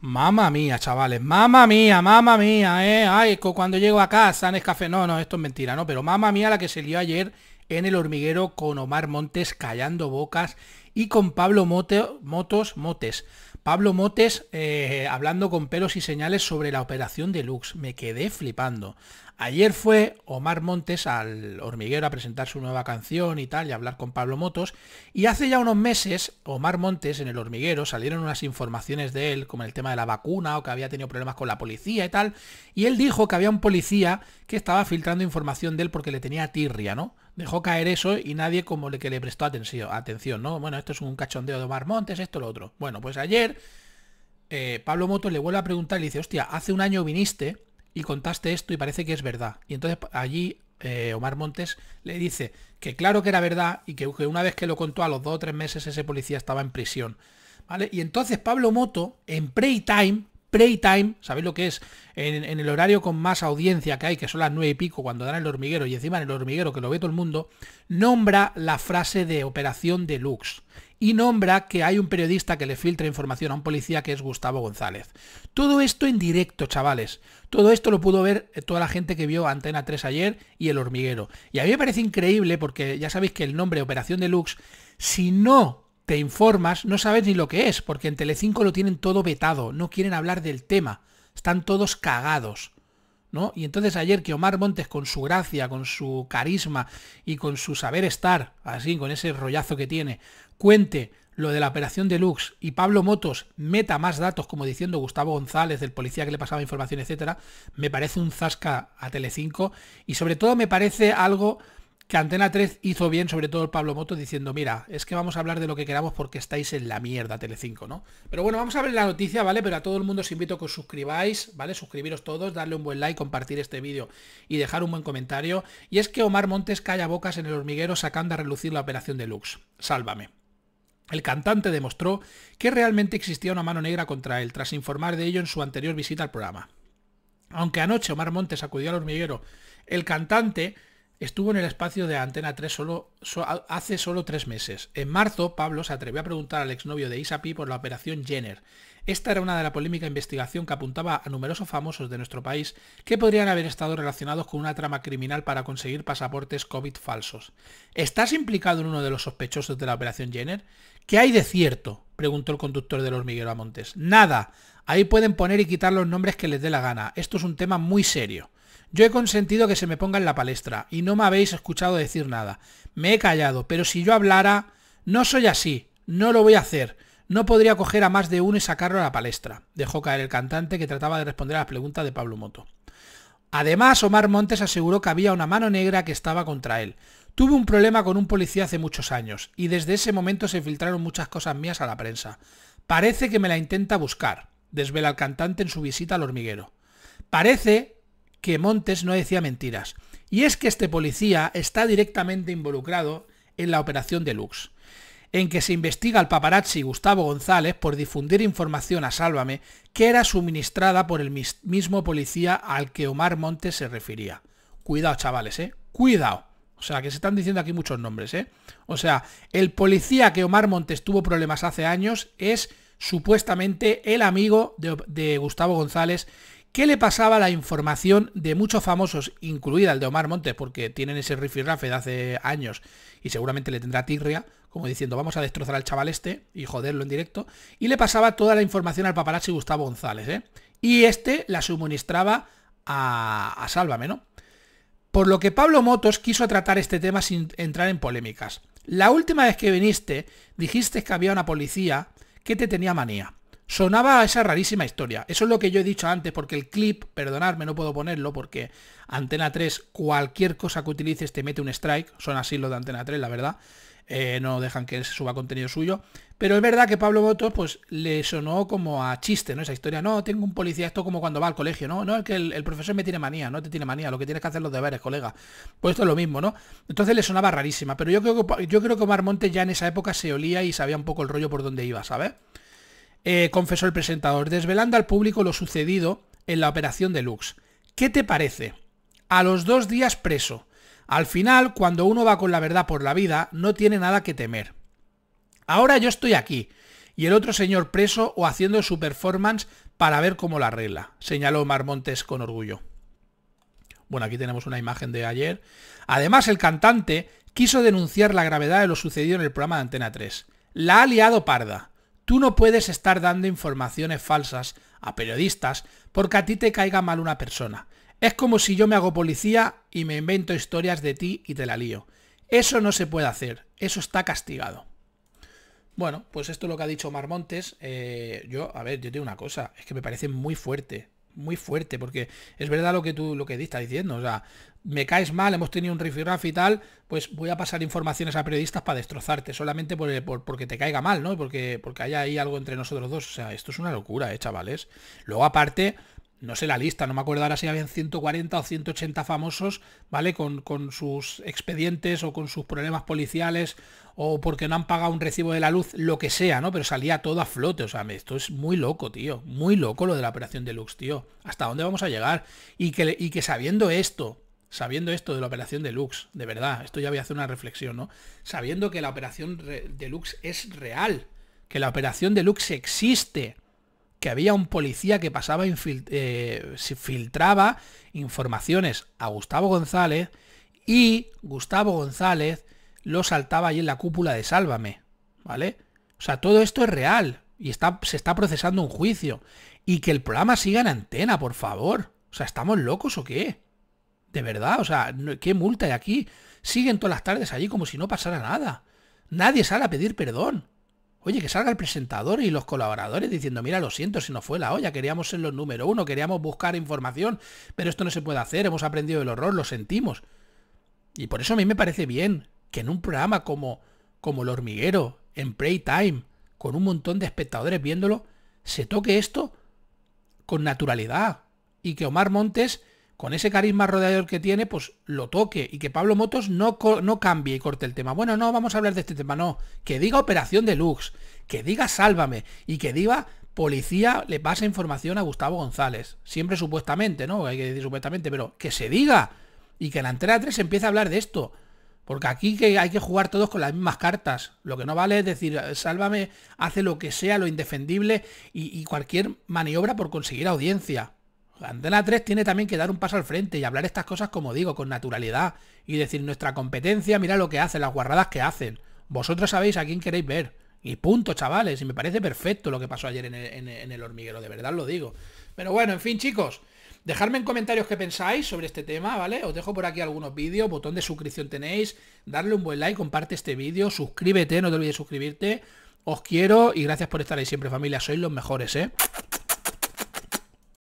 Mamma mía, chavales. Mamma mía, mamma mía, eh. Ay, cuando llego a casa, café. No, no, esto es mentira, ¿no? Pero mamma mía la que se ayer en el hormiguero con Omar Montes callando bocas y con Pablo Mote, Motos Motes. Pablo Motes eh, hablando con pelos y señales sobre la operación de Lux. Me quedé flipando. Ayer fue Omar Montes al hormiguero a presentar su nueva canción y tal, y a hablar con Pablo Motos. Y hace ya unos meses, Omar Montes en el hormiguero salieron unas informaciones de él, como el tema de la vacuna o que había tenido problemas con la policía y tal. Y él dijo que había un policía que estaba filtrando información de él porque le tenía tirria, ¿no? dejó caer eso y nadie como le que le prestó atención, atención, ¿no? Bueno, esto es un cachondeo de Omar Montes, esto, lo otro. Bueno, pues ayer eh, Pablo Moto le vuelve a preguntar y le dice, hostia, hace un año viniste y contaste esto y parece que es verdad. Y entonces allí eh, Omar Montes le dice que claro que era verdad y que, una vez que lo contó a los dos o tres meses ese policía estaba en prisión. ¿Vale? Y entonces Pablo Moto, en pre Time, playtime, time ¿sabéis lo que es? En, el horario con más audiencia que hay, que son las nueve y pico, cuando dan el hormiguero y encima en el hormiguero que lo ve todo el mundo, nombra la frase de operación deluxe y nombra que hay un periodista que le filtra información a un policía que es Gustavo González. Todo esto en directo, chavales. Todo esto lo pudo ver eh, toda la gente que vio Antena 3 ayer y El Hormiguero. Y a mí me parece increíble porque ya sabéis que el nombre Operación Deluxe, si no te informas, no sabes ni lo que es, porque en Telecinco lo tienen todo vetado, no quieren hablar del tema, están todos cagados. ¿No? Y entonces ayer que Omar Montes con su gracia, con su carisma y con su saber estar, así, con ese rollazo que tiene, cuente lo de la operación deluxe y Pablo Motos meta más datos, como diciendo Gustavo González, del policía que le pasaba información, etcétera, me parece un zasca a Telecinco y sobre todo me parece algo que Antena 3 hizo bien, sobre todo el Pablo Moto, diciendo, mira, es que vamos a hablar de lo que queramos porque estáis en la mierda, Telecinco, ¿no? Pero bueno, vamos a ver la noticia, ¿vale? Pero a todo el mundo os invito a que os suscribáis, ¿vale? Suscribiros todos, darle un buen like, compartir este vídeo y dejar un buen comentario. Y es que Omar Montes calla bocas en el hormiguero sacando a relucir la operación de Lux. Sálvame. El cantante demostró que realmente existía una mano negra contra él, tras informar de ello en su anterior visita al programa. Aunque anoche Omar Montes acudió al hormiguero, el cantante Estuvo en el espacio de Antena 3 solo, hace solo tres meses. En marzo, Pablo se atrevió a preguntar al exnovio de Isapi por la operación Jenner. Esta era una de la polémica investigación que apuntaba a numerosos famosos de nuestro país que podrían haber estado relacionados con una trama criminal para conseguir pasaportes COVID falsos. ¿Estás implicado en uno de los sospechosos de la operación Jenner? ¿Qué hay de cierto? preguntó el conductor de los Miguel Amontes. Nada. Ahí pueden poner y quitar los nombres que les dé la gana. Esto es un tema muy serio. Yo he consentido que se me ponga en la palestra y no me habéis escuchado decir nada. Me he callado, pero si yo hablara, no soy así, no lo voy a hacer. No podría coger a más de uno y sacarlo a la palestra, dejó caer el cantante que trataba de responder a las preguntas de Pablo Moto. Además, Omar Montes aseguró que había una mano negra que estaba contra él. Tuve un problema con un policía hace muchos años, y desde ese momento se filtraron muchas cosas mías a la prensa. Parece que me la intenta buscar, desvela el cantante en su visita al hormiguero. Parece que Montes no decía mentiras. Y es que este policía está directamente involucrado en la operación Deluxe, en que se investiga al paparazzi Gustavo González por difundir información a Sálvame que era suministrada por el mismo policía al que Omar Montes se refería. Cuidado, chavales, ¿eh? Cuidado. O sea, que se están diciendo aquí muchos nombres, ¿eh? O sea, el policía que Omar Montes tuvo problemas hace años es supuestamente el amigo de, de Gustavo González ¿Qué le pasaba la información de muchos famosos, incluida el de Omar Montes, porque tienen ese rifirrafe de hace años y seguramente le tendrá tirria, como diciendo vamos a destrozar al chaval este y joderlo en directo? Y le pasaba toda la información al paparazzi Gustavo González, ¿eh? Y este la suministraba a, a Sálvame, ¿no? Por lo que Pablo Motos quiso tratar este tema sin entrar en polémicas. La última vez que viniste, dijiste que había una policía que te tenía manía sonaba a esa rarísima historia. Eso es lo que yo he dicho antes, porque el clip, perdonadme, no puedo ponerlo, porque Antena 3, cualquier cosa que utilices te mete un strike. Son así los de Antena 3, la verdad. Eh, no dejan que se suba contenido suyo. Pero es verdad que Pablo Botos, pues, le sonó como a chiste, ¿no? Esa historia, no, tengo un policía, esto como cuando va al colegio, ¿no? No, es que el, profesor me tiene manía, no te tiene manía, lo que tienes que hacer los deberes, colega. Pues esto es lo mismo, ¿no? Entonces le sonaba rarísima, pero yo creo que, yo creo que Omar Montes ya en esa época se olía y sabía un poco el rollo por dónde iba, ¿sabes? Eh, confesó el presentador, desvelando al público lo sucedido en la operación de Lux. ¿Qué te parece? A los dos días preso. Al final, cuando uno va con la verdad por la vida, no tiene nada que temer. Ahora yo estoy aquí, y el otro señor preso o haciendo su performance para ver cómo la arregla, señaló Marmontes con orgullo. Bueno, aquí tenemos una imagen de ayer. Además, el cantante quiso denunciar la gravedad de lo sucedido en el programa de Antena 3. La ha liado parda. Tú no puedes estar dando informaciones falsas a periodistas porque a ti te caiga mal una persona. Es como si yo me hago policía y me invento historias de ti y te la lío. Eso no se puede hacer, eso está castigado. Bueno, pues esto es lo que ha dicho Marmontes. Montes. Eh, yo, a ver, yo tengo una cosa, es que me parece muy fuerte muy fuerte, porque es verdad lo que tú, lo que estás diciendo, o sea, me caes mal, hemos tenido un rifirraf y tal, pues voy a pasar informaciones a periodistas para destrozarte, solamente por, por, porque te caiga mal, ¿no? Porque, porque haya ahí algo entre nosotros dos, o sea, esto es una locura, ¿eh, chavales? Luego aparte, no sé la lista, no me acuerdo ahora si habían 140 o 180 famosos, ¿vale? Con, sus expedientes o con sus problemas policiales o porque no han pagado un recibo de la luz, lo que sea, ¿no? Pero salía todo a flote, o sea, esto es muy loco, tío, muy loco lo de la operación Deluxe, tío. ¿Hasta dónde vamos a llegar? Y que, y que sabiendo esto, sabiendo esto de la operación Deluxe, de verdad, esto ya voy a hacer una reflexión, ¿no? Sabiendo que la operación Deluxe es real, que la operación Deluxe existe que había un policía que pasaba, eh, filtraba informaciones a Gustavo González y Gustavo González lo saltaba ahí en la cúpula de Sálvame, ¿vale? O sea, todo esto es real y está, se está procesando un juicio. Y que el programa siga en antena, por favor. O sea, ¿estamos locos o qué? De verdad, o sea, ¿qué multa hay aquí? Siguen todas las tardes allí como si no pasara nada. Nadie sale a pedir perdón. Oye, que salga el presentador y los colaboradores diciendo, mira, lo siento, si no fue la olla, queríamos ser los número uno, queríamos buscar información, pero esto no se puede hacer, hemos aprendido el horror, lo sentimos. Y por eso a mí me parece bien que en un programa como, como El Hormiguero, en Playtime, con un montón de espectadores viéndolo, se toque esto con naturalidad. Y que Omar Montes con ese carisma rodeador que tiene, pues lo toque y que Pablo Motos no, no cambie y corte el tema. Bueno, no, vamos a hablar de este tema, no. Que diga Operación Deluxe, que diga Sálvame y que diga Policía le pasa información a Gustavo González. Siempre supuestamente, ¿no? Hay que decir supuestamente, pero que se diga y que en la entrada 3 empiece a hablar de esto. Porque aquí que hay que jugar todos con las mismas cartas. Lo que no vale es decir, eh, sálvame, hace lo que sea, lo indefendible y cualquier maniobra por conseguir audiencia. Antena 3 tiene también que dar un paso al frente y hablar estas cosas, como digo, con naturalidad. Y decir, nuestra competencia, mira lo que hacen, las guarradas que hacen. Vosotros sabéis a quién queréis ver. Y punto, chavales. Y me parece perfecto lo que pasó ayer en el, hormiguero, de verdad lo digo. Pero bueno, en fin, chicos. Dejadme en comentarios qué pensáis sobre este tema, ¿vale? Os dejo por aquí algunos vídeos, botón de suscripción tenéis, darle un buen like, comparte este vídeo, suscríbete, no te olvides suscribirte. Os quiero y gracias por estar ahí siempre, familia. Sois los mejores, ¿eh?